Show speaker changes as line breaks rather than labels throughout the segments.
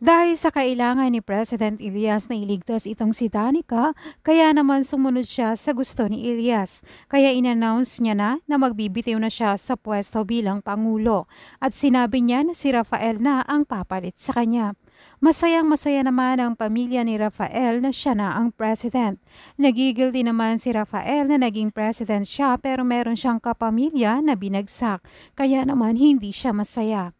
Dahil sa kailangan ni President Elias na iligtas itong si Danica, kaya naman sumunod siya sa gusto ni Elias. Kaya inannounce niya na na magbibitiw na siya sa pwesto bilang Pangulo at sinabi niya na si Rafael na ang papalit sa kanya. Masayang masaya naman ang pamilya ni Rafael na siya na ang president. Nagigil din naman si Rafael na naging president siya pero meron siyang kapamilya na binagsak kaya naman hindi siya masaya.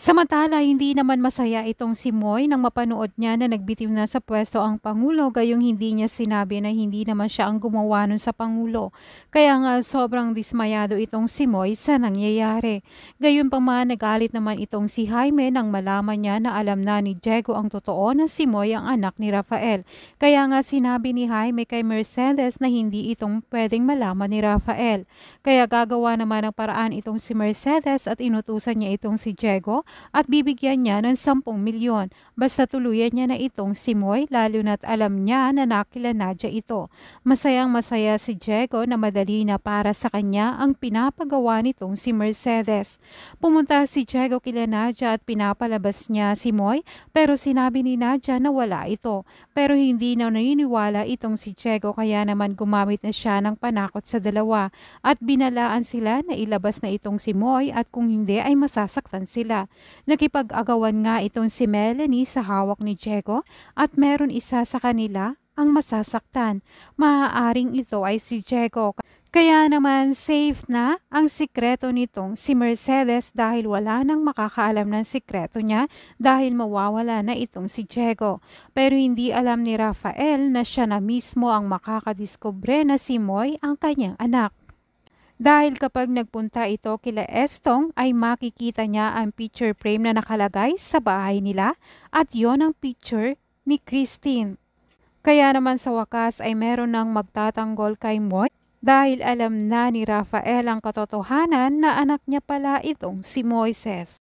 Samantala, hindi naman masaya itong si Moy nang mapanood niya na nagbitiw na sa pwesto ang Pangulo gayong hindi niya sinabi na hindi naman siya ang gumawa nun sa Pangulo. Kaya nga sobrang dismayado itong si Moy sa nangyayari. Gayun pa man nagalit naman itong si Jaime nang malaman niya na alam na ni Diego ang totoo na si Moy ang anak ni Rafael. Kaya nga sinabi ni Jaime kay Mercedes na hindi itong pwedeng malaman ni Rafael. Kaya gagawa naman ng paraan itong si Mercedes at inutusan niya itong si Diego at bibigyan niya ng 10 milyon basta tuluyan niya na itong simoy lalo na't alam niya na nakilanadya ito. Masayang masaya si Diego na madali na para sa kanya ang pinapagawa nitong si Mercedes. Pumunta si Diego kila Nadia at pinapalabas niya si Moy pero sinabi ni Nadia na wala ito. Pero hindi na naniniwala itong si Diego kaya naman gumamit na siya ng panakot sa dalawa at binalaan sila na ilabas na itong si Moy at kung hindi ay masasaktan sila. Nakipag-agawan nga itong si Melanie sa hawak ni Diego at meron isa sa kanila ang masasaktan. Maaaring ito ay si Diego. Kaya naman safe na ang sikreto nitong si Mercedes dahil wala nang makakaalam ng sikreto niya dahil mawawala na itong si Diego. Pero hindi alam ni Rafael na siya na mismo ang makakadiskubre na si Moy ang kanyang anak. Dahil kapag nagpunta ito kila Estong ay makikita niya ang picture frame na nakalagay sa bahay nila at yon ang picture ni Christine. Kaya naman sa wakas ay meron ng magtatanggol kay Moy dahil alam na ni Rafael ang katotohanan na anak niya pala itong si Moises.